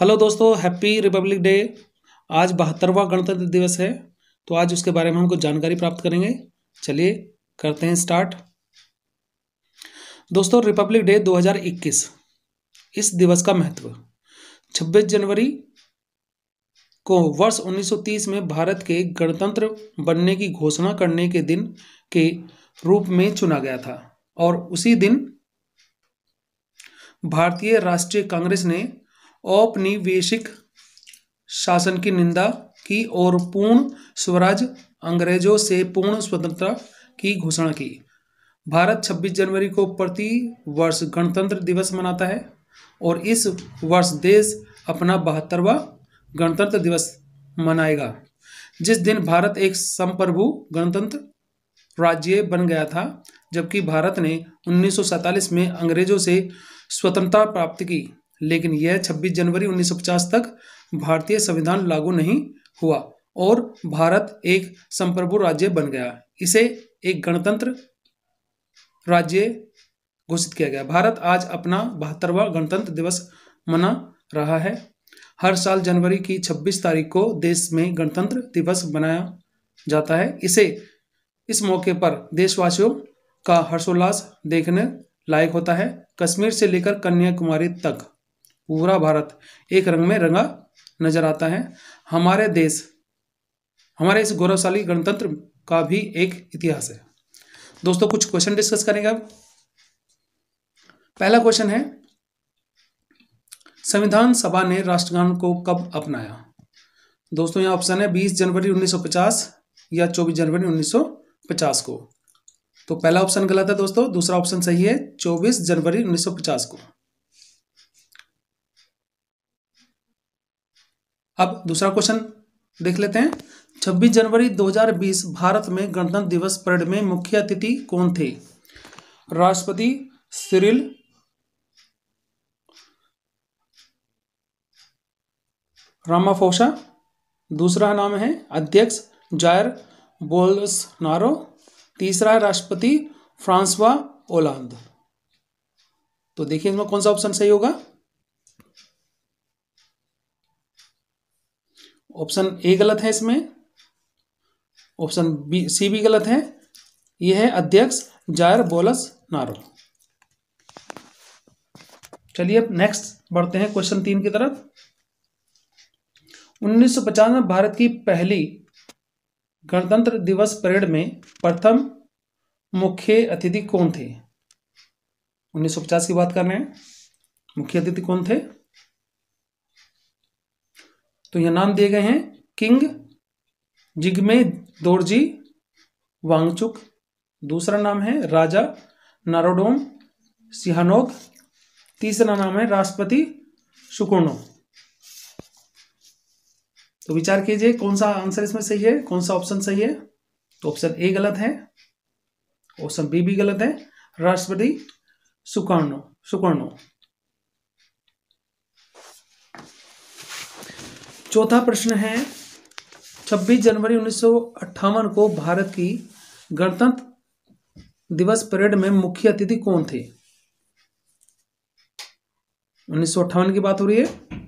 hello दोस्तों happy Republic day आज बहत्तरवा गणतंत्र दिवस है तो आज उसके बारे में हमको जानकारी प्राप्त करेंगे चलिए करते हैं स्टार्ट दोस्तों रिपब्लिक डे 2021 इस दिवस का महत्व 26 जनवरी को वर्ष 1930 में भारत के गणतंत्र बनने की घोषणा करने के दिन के रूप में चुना गया था और उसी दिन भारतीय राष्ट्रीय कांग्रेस ने औपनिवेशिक शासन की निंदा की और पूर्ण स्वराज अंग्रेजों से पूर्ण स्वतंत्रता की घोषणा की भारत 26 जनवरी को प्रति वर्ष गणतंत्र दिवस मनाता है और इस वर्ष देश अपना बहत्तरवा गणतंत्र दिवस मनाएगा जिस दिन भारत एक संप्रभु गणतंत्र राज्य बन गया था जबकि भारत ने उन्नीस में अंग्रेजों से स्वतंत्रता प्राप्त की लेकिन यह 26 जनवरी 1950 तक भारतीय संविधान लागू नहीं हुआ और भारत एक संप्रभु राज्य बन गया इसे एक गणतंत्र राज्य घोषित किया गया भारत आज अपना बहत्तरवा गणतंत्र दिवस मना रहा है हर साल जनवरी की 26 तारीख को देश में गणतंत्र दिवस मनाया जाता है इसे इस मौके पर देशवासियों का हर्षोल्लास देखने लायक होता है कश्मीर से लेकर कन्याकुमारी तक पूरा भारत एक रंग में रंगा नजर आता है हमारे देश हमारे इस गौरवशाली गणतंत्र का भी एक इतिहास है दोस्तों कुछ क्वेश्चन डिस्कस करेंगे अब पहला क्वेश्चन है संविधान सभा ने राष्ट्रगान को कब अपनाया दोस्तों यहाँ ऑप्शन है 20 जनवरी 1950 या 24 जनवरी 1950 को तो पहला ऑप्शन गलत है दोस्तों दूसरा ऑप्शन सही है 24 जनवरी 1950 को अब दूसरा क्वेश्चन देख लेते हैं 26 जनवरी 2020 भारत में गणतंत्र दिवस परेड में मुख्य अतिथि कौन थे राष्ट्रपति सिरिल रामाफोसा दूसरा नाम है अध्यक्ष जायर नारो तीसरा राष्ट्रपति फ्रांसवा ओलांद तो देखिए इसमें कौन सा ऑप्शन सही होगा ऑप्शन ए गलत है इसमें ऑप्शन बी सी भी गलत है यह है अध्यक्ष जायर बोलस नारो चलिए अब नेक्स्ट बढ़ते हैं क्वेश्चन तीन की तरफ 1950 में भारत की पहली गणतंत्र दिवस परेड में प्रथम मुख्य अतिथि कौन थे 1950 की बात कर रहे हैं मुख्य अतिथि कौन थे तो यह नाम दिए गए हैं किंग जिगमे दोर्जी वांगचुक दूसरा नाम है राजा नारोडोम सिहानोग तीसरा नाम है राष्ट्रपति सुकोनो तो विचार कीजिए कौन सा आंसर इसमें सही है कौन सा ऑप्शन सही है तो ऑप्शन ए गलत है ऑप्शन बी भी गलत है राष्ट्रपति सुकर्णो सुकर्णो चौथा प्रश्न है 26 जनवरी उन्नीस को भारत की गणतंत्र दिवस परेड में मुख्य अतिथि कौन थे उन्नीस की बात हो रही है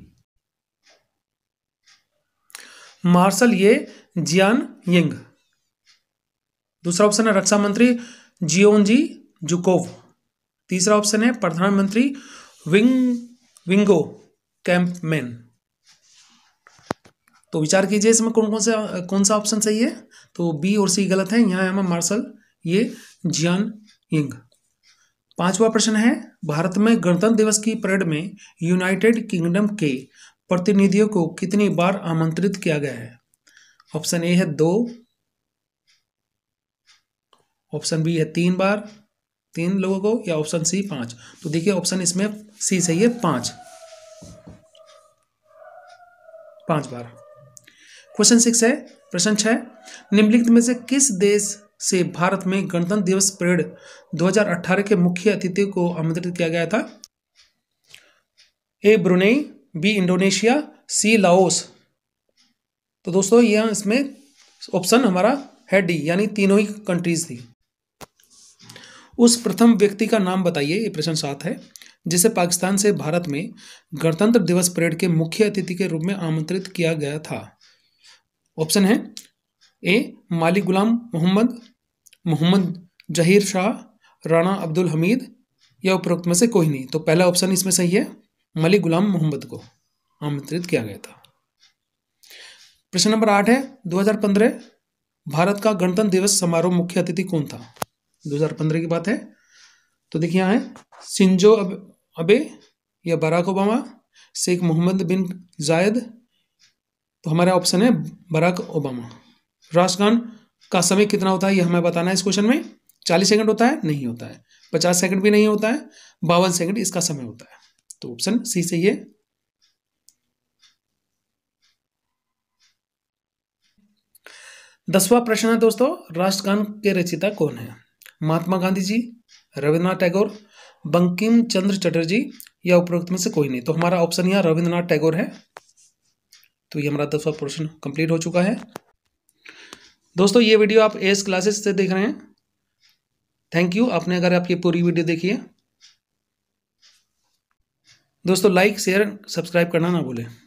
मार्शल ये जियान यिंग दूसरा ऑप्शन है रक्षा मंत्री जियोनजी जुकोव तीसरा ऑप्शन है प्रधानमंत्री विंग विंगो कैंपमैन तो विचार कीजिए इसमें कौन कौन सा कौन सा ऑप्शन सही है तो बी और सी गलत है यहाँ हमें मार्शल ये जियान इंग पांचवा प्रश्न है भारत में गणतंत्र दिवस की परेड में यूनाइटेड किंगडम के प्रतिनिधियों को कितनी बार आमंत्रित किया गया है ऑप्शन ए है दो ऑप्शन बी है तीन बार तीन लोगों को या ऑप्शन सी पांच तो देखिए ऑप्शन इसमें सी सही है पांच पांच बार क्वेश्चन सिक्स है प्रश्न छः निम्नलिखित में से किस देश से भारत में गणतंत्र दिवस परेड 2018 के मुख्य अतिथि को आमंत्रित किया गया था A Brunei B Indonesia C Laos तो दोस्तों यह इसमें ऑप्शन हमारा है डी यानी तीनों ही कंट्रीज थी उस प्रथम व्यक्ति का नाम बताइए ये प्रश्न सात है जिसे पाकिस्तान से भारत में गणतंत्र दिवस परेड के मुख्य अतिथि के रूप में आमंत्रित किया गया था ऑप्शन है ए मालिक गुलाम मोहम्मद मोहम्मद जहीर शाह राणा अब्दुल हमीद या उपरोक्त में से कोई नहीं तो पहला ऑप्शन इसमें सही है मलिक गुलाम मोहम्मद को आमंत्रित किया गया था प्रश्न नंबर आठ है 2015 भारत का गणतंत्र दिवस समारोह मुख्य अतिथि कौन था 2015 की बात है तो देखिए यहाँ है सिंजो अबे या Barack Obama Sheikh Mohammed bin Zayed तो हमारा ऑप्शन है बराक ओबामा राष्ट्रगान का समय कितना होता है ये हमें बताना है इस क्वेश्चन में चालीस सेकंड होता है नहीं होता है पचास सेकंड भी नहीं होता है बावन सेकंड इसका समय होता है तो ऑप्शन सी सही है दसवां प्रश्न है दोस्तों राष्ट्रगान के रचिता कौन है महात्मा गांधी जी रविन्द्रनाथ टैगोर बंकिम चंद्र चटर्जी या उपरोक्त में से कोई नहीं तो हमारा ऑप्शन यहाँ रविन्द्रनाथ टैगोर है तो ये हमारा दसवा पोर्शन कंप्लीट हो चुका है दोस्तों ये वीडियो आप एस क्लासेस से देख रहे हैं थैंक यू आपने अगर आपकी पूरी वीडियो देखी है दोस्तों लाइक शेयर सब्सक्राइब करना ना भूलें